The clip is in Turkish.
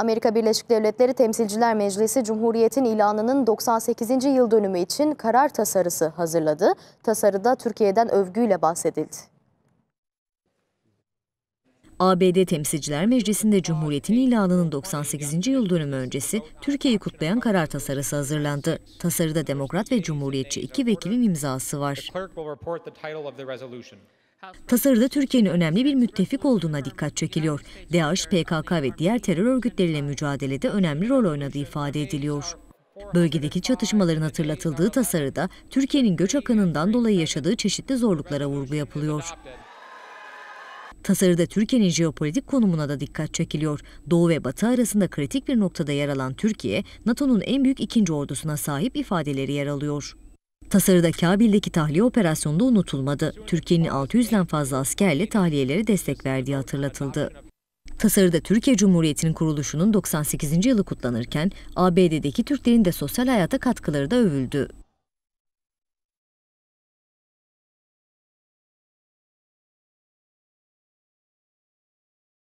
Amerika Birleşik Devletleri Temsilciler Meclisi Cumhuriyet'in ilanının 98. yıl dönümü için karar tasarısı hazırladı. Tasarıda Türkiye'den övgüyle bahsedildi. ABD Temsilciler Meclisi'nde Cumhuriyet'in ilanının 98. yıl dönümü öncesi Türkiye'yi kutlayan karar tasarısı hazırlandı. Tasarıda Demokrat ve Cumhuriyetçi iki vekilin imzası var. Tasarıda Türkiye'nin önemli bir müttefik olduğuna dikkat çekiliyor. DAEŞ, PKK ve diğer terör örgütleriyle mücadelede önemli rol oynadığı ifade ediliyor. Bölgedeki çatışmaların hatırlatıldığı tasarıda Türkiye'nin göç akınından dolayı yaşadığı çeşitli zorluklara vurgu yapılıyor. Tasarıda Türkiye'nin jeopolitik konumuna da dikkat çekiliyor. Doğu ve Batı arasında kritik bir noktada yer alan Türkiye, NATO'nun en büyük ikinci ordusuna sahip ifadeleri yer alıyor. Tasarıda Kabil'deki tahliye operasyonunda unutulmadı. Türkiye'nin 600'den fazla askerle tahliyelere destek verdiği hatırlatıldı. Tasarıda Türkiye Cumhuriyeti'nin kuruluşunun 98. yılı kutlanırken ABD'deki Türklerin de sosyal hayata katkıları da övüldü.